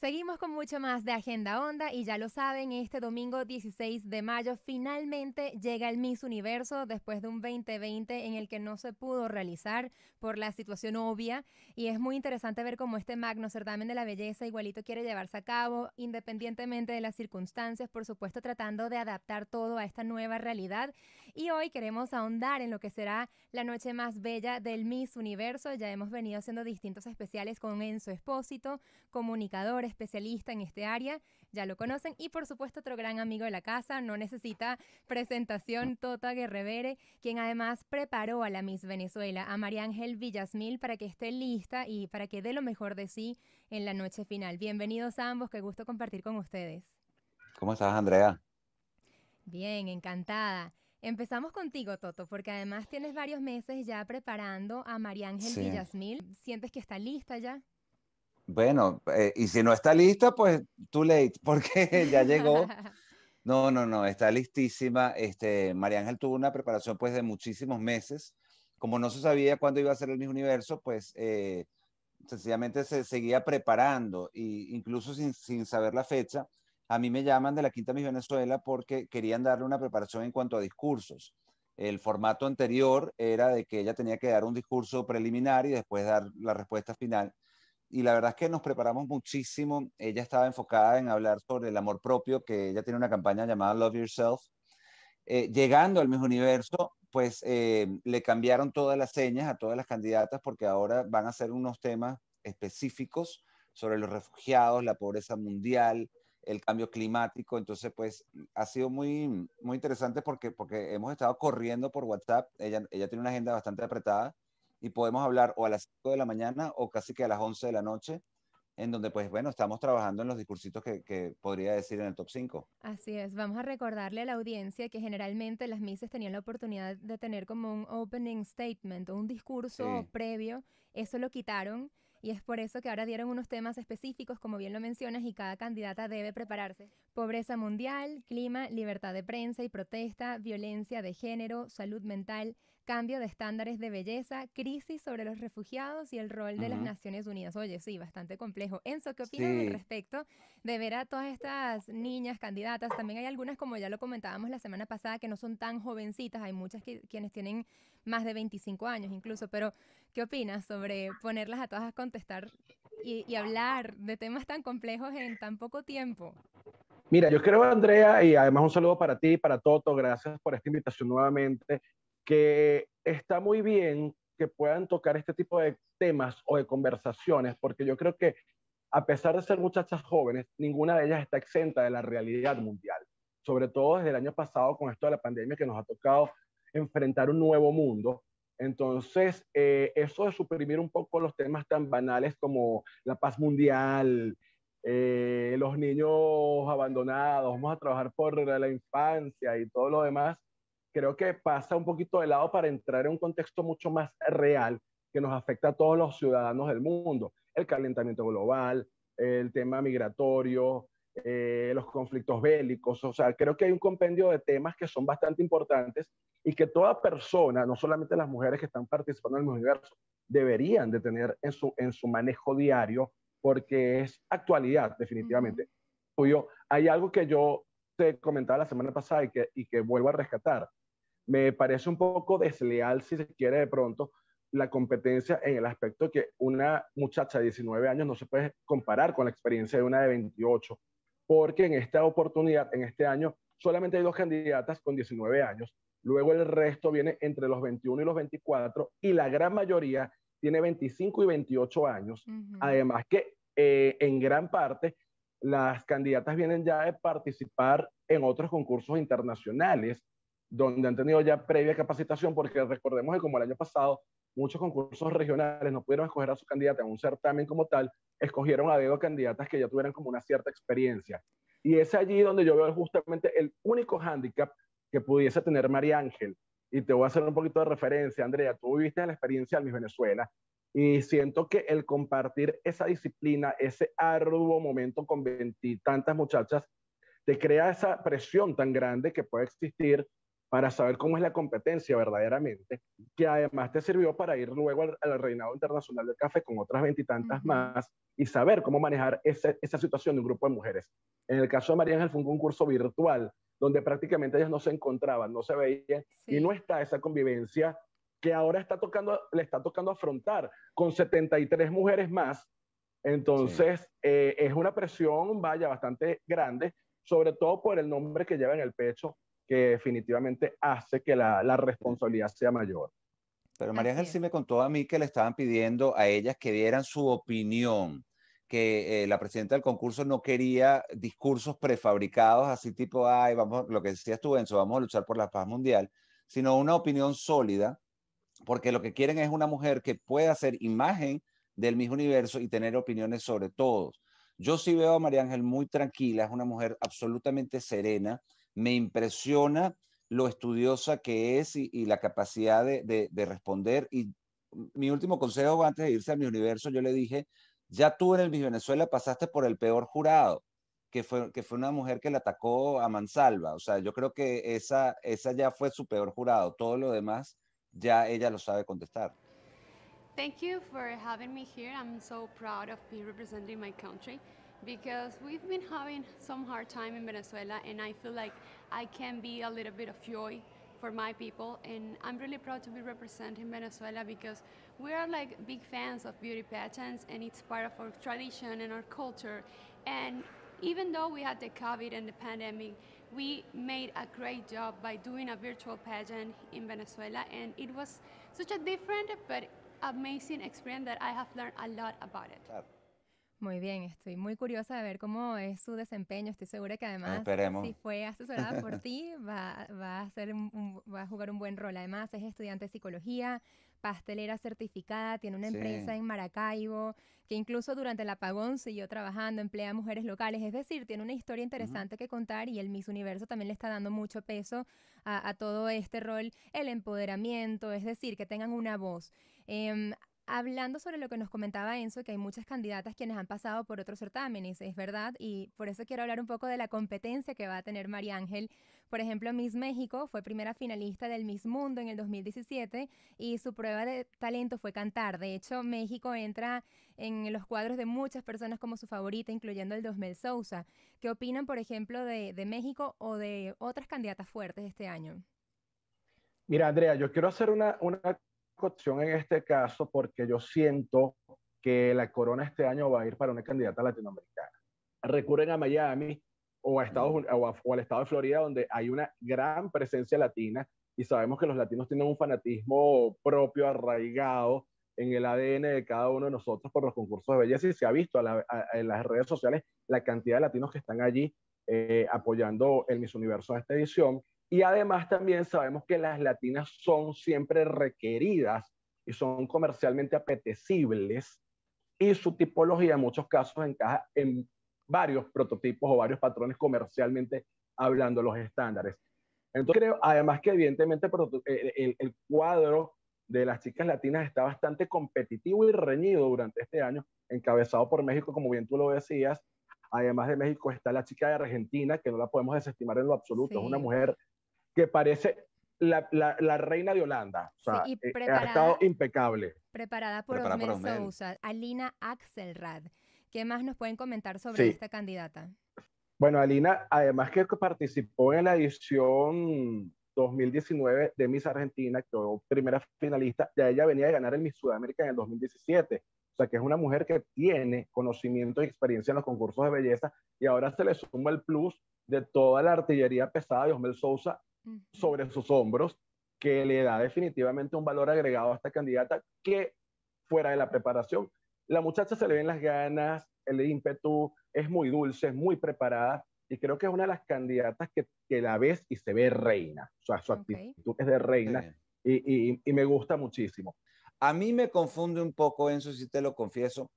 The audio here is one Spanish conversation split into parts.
Seguimos con mucho más de Agenda Onda y ya lo saben, este domingo 16 de mayo finalmente llega el Miss Universo después de un 2020 en el que no se pudo realizar por la situación obvia y es muy interesante ver cómo este magno certamen de la belleza igualito quiere llevarse a cabo independientemente de las circunstancias, por supuesto tratando de adaptar todo a esta nueva realidad y hoy queremos ahondar en lo que será la noche más bella del Miss Universo. Ya hemos venido haciendo distintos especiales con Enzo Espósito, comunicador, especialista en este área. Ya lo conocen. Y por supuesto, otro gran amigo de la casa. No necesita presentación, Tota Guerrevere, quien además preparó a la Miss Venezuela, a María Ángel Villasmil, para que esté lista y para que dé lo mejor de sí en la noche final. Bienvenidos a ambos, qué gusto compartir con ustedes. ¿Cómo estás, Andrea? Bien, encantada. Empezamos contigo, Toto, porque además tienes varios meses ya preparando a María Ángel Villasmil. ¿Sientes que está lista ya? Bueno, eh, y si no está lista, pues too late, porque ya llegó. No, no, no, está listísima. Este, María Ángel tuvo una preparación pues de muchísimos meses. Como no se sabía cuándo iba a ser el mismo universo, pues eh, sencillamente se seguía preparando incluso sin, sin saber la fecha a mí me llaman de la Quinta Miss Venezuela porque querían darle una preparación en cuanto a discursos. El formato anterior era de que ella tenía que dar un discurso preliminar y después dar la respuesta final. Y la verdad es que nos preparamos muchísimo. Ella estaba enfocada en hablar sobre el amor propio, que ella tiene una campaña llamada Love Yourself. Eh, llegando al mismo universo, pues eh, le cambiaron todas las señas a todas las candidatas porque ahora van a ser unos temas específicos sobre los refugiados, la pobreza mundial, el cambio climático. Entonces, pues ha sido muy, muy interesante porque, porque hemos estado corriendo por WhatsApp. Ella, ella tiene una agenda bastante apretada y podemos hablar o a las 5 de la mañana o casi que a las 11 de la noche, en donde pues bueno, estamos trabajando en los discursitos que, que, podría decir en el top 5. Así es, vamos a recordarle a la audiencia que generalmente las mises tenían la oportunidad de tener como un opening statement o un discurso previo, eso lo quitaron y es por eso que ahora dieron unos temas específicos, como bien lo mencionas, y cada candidata debe prepararse Pobreza mundial, clima, libertad de prensa y protesta, violencia de género, salud mental, cambio de estándares de belleza, crisis sobre los refugiados y el rol de las Naciones Unidas. Oye, sí, bastante complejo. Enzo, ¿qué opinas al respecto de ver a todas estas niñas candidatas? También hay algunas, como ya lo comentábamos la semana pasada, que no son tan jovencitas. Hay muchas que, quienes tienen más de 25 años incluso. Pero, ¿qué opinas sobre ponerlas a todas a contestar y, y hablar de temas tan complejos en tan poco tiempo? Mira, yo creo, Andrea, y además un saludo para ti y para Toto, gracias por esta invitación nuevamente, que está muy bien que puedan tocar este tipo de temas o de conversaciones, porque yo creo que a pesar de ser muchachas jóvenes, ninguna de ellas está exenta de la realidad mundial, sobre todo desde el año pasado con esto de la pandemia que nos ha tocado enfrentar un nuevo mundo. Entonces, eh, eso de suprimir un poco los temas tan banales como la paz mundial, eh, los niños abandonados, vamos a trabajar por la infancia y todo lo demás, creo que pasa un poquito de lado para entrar en un contexto mucho más real que nos afecta a todos los ciudadanos del mundo. El calentamiento global, el tema migratorio, eh, los conflictos bélicos, o sea, creo que hay un compendio de temas que son bastante importantes y que toda persona, no solamente las mujeres que están participando en el universo, deberían de tener en su manejo diario porque es actualidad, definitivamente. yo hay algo que yo te comentaba la semana pasada y que, y que vuelvo a rescatar. Me parece un poco desleal, si se quiere, de pronto, la competencia en el aspecto que una muchacha de 19 años no se puede comparar con la experiencia de una de 28, porque en esta oportunidad, en este año, solamente hay dos candidatas con 19 años, luego el resto viene entre los 21 y los 24 y la gran mayoría tiene 25 y 28 años. Además que eh, en gran parte las candidatas vienen ya de participar en otros concursos internacionales donde han tenido ya previa capacitación, porque recordemos que como el año pasado muchos concursos regionales no pudieron escoger a su candidata en un certamen como tal, escogieron a dedo candidatas que ya tuvieran como una cierta experiencia. Y es allí donde yo veo justamente el único hándicap que pudiese tener María Ángel, y te voy a hacer un poquito de referencia, Andrea, tú viviste la experiencia en Miss Venezuela y siento que el compartir esa disciplina, ese arduo momento con tantas muchachas, te crea esa presión tan grande que puede existir para saber cómo es la competencia verdaderamente, que además te sirvió para ir luego al, Reinado Internacional del Café con otras veintitantas más y saber cómo manejar esa situación de un grupo de mujeres. En el caso de María Ángel fue un concurso virtual donde prácticamente ellas no se encontraban, no se veían y no está esa convivencia que ahora está tocando, le está tocando afrontar con 73 mujeres más. Entonces, eh, es una presión, vaya, bastante grande, sobre todo por el nombre que lleva en el pecho, que definitivamente hace que la, la responsabilidad sea mayor. Pero María Ángel sí me contó a mí que le estaban pidiendo a ellas que dieran su opinión que eh, la presidenta del concurso no quería discursos prefabricados, así tipo, ay, vamos, lo que decías tú, Enzo, vamos a luchar por la paz mundial, sino una opinión sólida, porque lo que quieren es una mujer que pueda ser imagen del mismo universo y tener opiniones sobre todos. Yo sí veo a María Ángel muy tranquila, es una mujer absolutamente serena, me impresiona lo estudiosa que es y, la capacidad de, de responder. Y mi último consejo antes de irse a mi universo, yo le dije, ya tú en el Miss Venezuela pasaste por el peor jurado, que fue, que fue una mujer que le atacó a mansalva. O sea, yo creo que esa, esa ya fue su peor jurado. Todo lo demás ya ella lo sabe contestar. Thank you for having me here. I'm so proud of be representing my country because we've been having some hard time in Venezuela and I feel like I can be a little bit of joy for my people. And I'm really proud to be representing Venezuela because we are like big fans of beauty pageants and it's part of our tradition and our culture. And even though we had the COVID and the pandemic, we made a great job by doing a virtual pageant in Venezuela. And it was such a different but amazing experience that I have learned a lot about it. Muy bien, estoy muy curiosa de ver cómo es su desempeño. Estoy segura que ah, además, si fue asesorada por ti, va, a va a jugar un buen rol. Además, es estudiante de psicología, pastelera certificada, tiene una empresa en Maracaibo, que incluso durante el apagón siguió trabajando, emplea mujeres locales, es decir, tiene una historia interesante que contar y el Miss Universo también le está dando mucho peso a, todo este rol, el empoderamiento, es decir, que tengan una voz. Em, hablando sobre lo que nos comentaba Enzo, que hay muchas candidatas quienes han pasado por otros certámenes, es verdad, y por eso quiero hablar un poco de la competencia que va a tener María Ángel. Por ejemplo, Miss México fue primera finalista del Miss Mundo en el 2017 y su prueba de talento fue cantar. De hecho, México entra en los cuadros de muchas personas como su favorita, incluyendo el 2000 Sousa. ¿Qué opinan, por ejemplo, de, México o de otras candidatas fuertes este año? Mira, Andrea, yo quiero hacer una opción en este caso porque yo siento que la corona este año va a ir para una candidata latinoamericana. Recurren a Miami o, a Estados, mm. o, a, al estado de Florida donde hay una gran presencia latina y sabemos que los latinos tienen un fanatismo propio, arraigado en el ADN de cada uno de nosotros por los concursos de belleza y se ha visto en las redes sociales la cantidad de latinos que están allí eh, apoyando el Miss Universo a esta edición. Y además también sabemos que las latinas son siempre requeridas y son comercialmente apetecibles y su tipología en muchos casos encaja en varios prototipos o varios patrones comercialmente hablando los estándares. Entonces creo además que evidentemente el, cuadro de las chicas latinas está bastante competitivo y reñido durante este año, encabezado por México, como bien tú lo decías, Además de México está la chica de Argentina, que no la podemos desestimar en lo absoluto. Es una mujer que parece la, la, reina de Holanda. O sea, eh, ha estado impecable. Preparada por preparada Sousa, Alina Axelrad. ¿Qué más nos pueden comentar sobre esta candidata? Bueno, Alina, además que participó en la edición 2019 de Miss Argentina, que fue primera finalista, ya ella venía de ganar el Miss Sudamérica en el 2017. O sea, que es una mujer que tiene conocimiento y experiencia en los concursos de belleza y ahora se le suma el plus de toda la artillería pesada de Osmel Sousa sobre sus hombros que le da definitivamente un valor agregado a esta candidata que fuera de la preparación. La muchacha se le ven las ganas, el ímpetu, es muy dulce, es muy preparada y creo que es una de las candidatas que, la ves y se ve reina. O sea, su actitud es de reina y, me gusta muchísimo. A mí me confunde un poco, Enzo, si te lo confieso,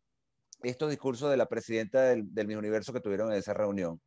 estos discursos de la presidenta del, del Universo que tuvieron en esa reunión,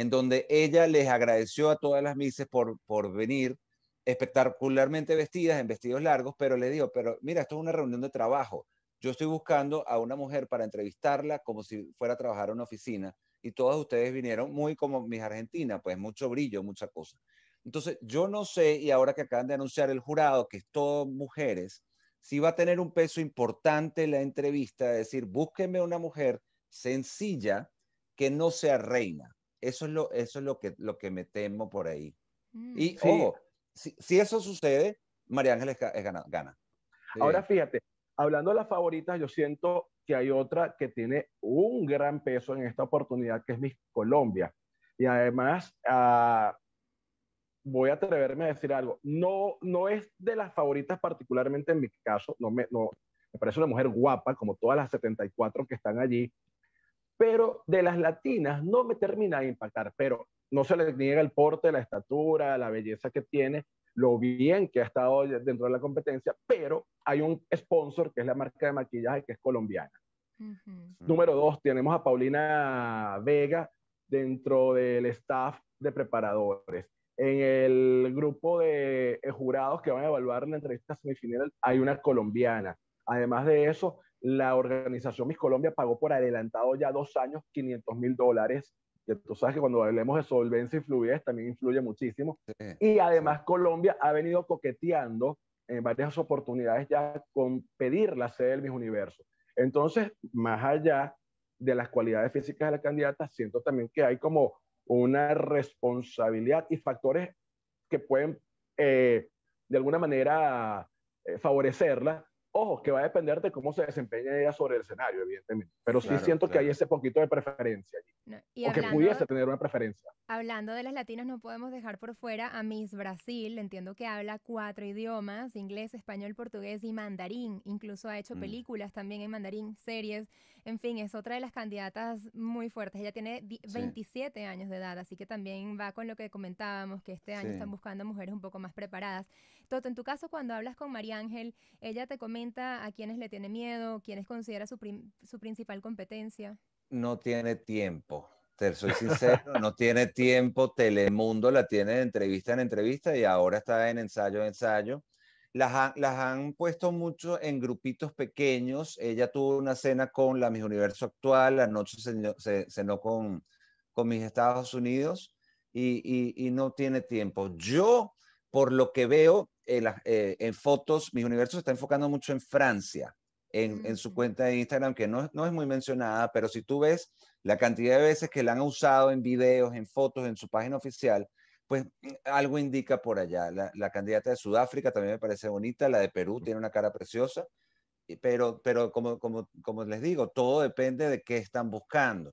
en donde ella les agradeció a todas las mises por, por venir espectacularmente vestidas, en vestidos largos, pero le dijo, pero mira, esto es una reunión de trabajo. Yo estoy buscando a una mujer para entrevistarla como si fuera a trabajar en una oficina y todas ustedes vinieron muy como mis argentinas, pues mucho brillo, mucha cosa. Entonces, yo no sé, y ahora que acaban de anunciar el jurado, que es todo mujeres, si va a tener un peso importante la entrevista, es decir, búsquenme una mujer sencilla que no sea reina, eso es lo, eso es lo, que, lo que me temo por ahí. Mm. y si, eso sucede, María Ángeles gana. Ahora fíjate, hablando de las favoritas, yo siento que hay otra que tiene un gran peso en esta oportunidad, que es Miss Colombia. Y además, ah, voy a atreverme a decir algo. No, no es de las favoritas, particularmente en mi caso. No me, no, me parece una mujer guapa, como todas las 74 que están allí pero de las latinas no me termina de impactar, pero no se le niega el porte, la estatura, la belleza que tiene, lo bien que ha estado dentro de la competencia, pero hay un sponsor que es la marca de maquillaje que es colombiana. Número dos, tenemos a Paulina Vega dentro del staff de preparadores. En el grupo de jurados que van a evaluar la entrevista semifinal hay una colombiana. Además de eso, la organización Miss Colombia pagó por adelantado ya dos años 500 mil dólares. tú sabes que cuando hablemos de solvencia y fluidez también influye muchísimo. y además Colombia ha venido coqueteando en varias oportunidades ya con pedir la sede del Miss Universo. Entonces, más allá de las cualidades físicas de la candidata, siento también que hay como una responsabilidad y factores que pueden eh, de alguna manera eh, favorecerla, Ojo, que va a depender de cómo se desempeñe ella sobre el escenario, evidentemente. Pero sí siento que hay ese poquito de preferencia allí. o que pudiese tener una preferencia. Hablando de las latinas, no podemos dejar por fuera a Miss Brasil. Entiendo que habla cuatro idiomas, inglés, español, portugués y mandarín. Incluso ha hecho mm. películas también en mandarín, series. En fin, es otra de las candidatas muy fuertes. Ella tiene 27 años de edad, así que también va con lo que comentábamos, que este año están buscando mujeres un poco más preparadas. Toto, en tu caso, cuando hablas con María Ángel, ella te comenta a quiénes le tiene miedo, quiénes considera su, su principal competencia. No tiene tiempo te soy sincero, no tiene tiempo, Telemundo la tiene de entrevista en entrevista y ahora está en ensayo en ensayo. Las han, puesto mucho en grupitos pequeños. Ella tuvo una cena con la Miss Universo actual, anoche se, cenó con, con mis Estados Unidos y, y, no tiene tiempo. Yo, por lo que veo en eh, fotos, mis Universo se está enfocando mucho en Francia. En, en, su mm. cuenta de Instagram, que no, no, es muy mencionada, pero si tú ves la cantidad de veces que la han usado en videos, en fotos, en su página oficial, pues mm, algo indica por allá. La, candidata de Sudáfrica también me parece bonita, la de Perú tiene una cara preciosa, pero, pero como, les digo, todo depende de qué están buscando.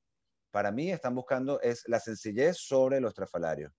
Para mí están buscando es la sencillez sobre los trafalarios.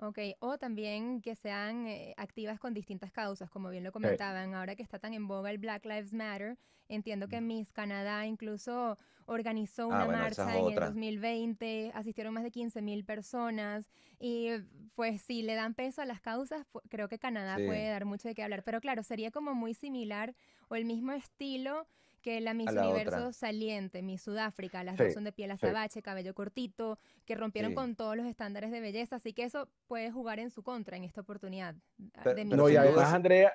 Ok, o también que sean eh, activas con distintas causas, como bien lo comentaban, ahora que está tan en boga el Black Lives Matter, entiendo que mm. Miss Canadá incluso organizó ah, una marcha en el 2020, asistieron más de 15 mil personas y pues si le dan peso a las causas, creo que Canadá puede dar mucho de qué hablar, pero claro, sería como muy similar o el mismo estilo que la Miss Universo saliente, Miss Sudáfrica, las sí, son de piel azabache, cabello cortito, que rompieron con todos los estándares de belleza, así que eso puede jugar en su contra en esta oportunidad. Ah, no, y además, Andrea,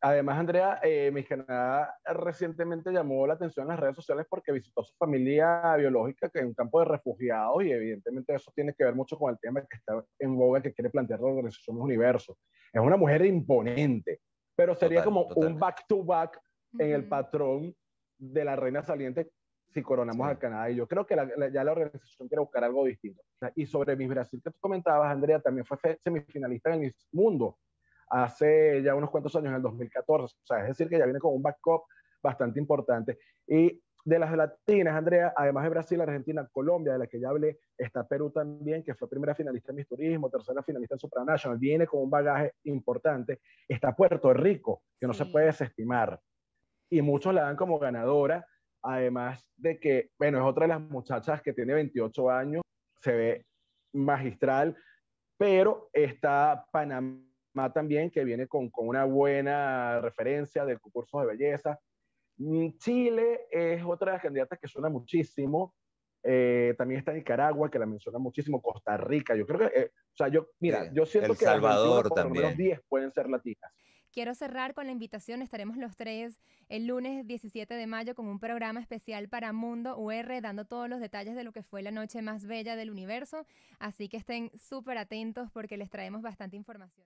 además, Andrea, eh, Canadá recientemente llamó la atención en las redes sociales porque visitó a su familia biológica que en un campo de refugiados y evidentemente eso tiene que ver mucho con el tema que está en boga que quiere plantear la organización del universo. Es una mujer imponente, pero sería como un back-to-back en el patrón de la reina saliente si coronamos al Canadá. Y yo creo que ya la organización quiere buscar algo distinto. Y sobre Miss Brasil que tú comentabas, Andrea, también fue semifinalista en el mundo hace ya unos cuantos años, en el 2014. O sea, es decir, que ya viene con un backup bastante importante. Y de las latinas, Andrea, además de Brasil, Argentina, Colombia, de la que ya hablé, está Perú también, que fue primera finalista en Miss Turismo, tercera finalista en Supranational, viene con un bagaje importante. Está Puerto Rico, que no se puede desestimar y muchos la dan como ganadora, además de que, bueno, es otra de las muchachas que tiene 28 años, se ve magistral, pero está Panamá también, que viene con, una buena referencia del concurso de belleza. Mm, Chile es otra de las candidatas que suena muchísimo. Eh, también está Nicaragua, que la menciona muchísimo. Costa Rica, yo creo que, eh, o sea, yo, mira, yo siento que. al menos 10 pueden ser latinas. Quiero cerrar con la invitación, estaremos los tres el lunes 17 de mayo con un programa especial para Mundo UR, dando todos los detalles de lo que fue la noche más bella del universo. Así que estén súper atentos porque les traemos bastante información.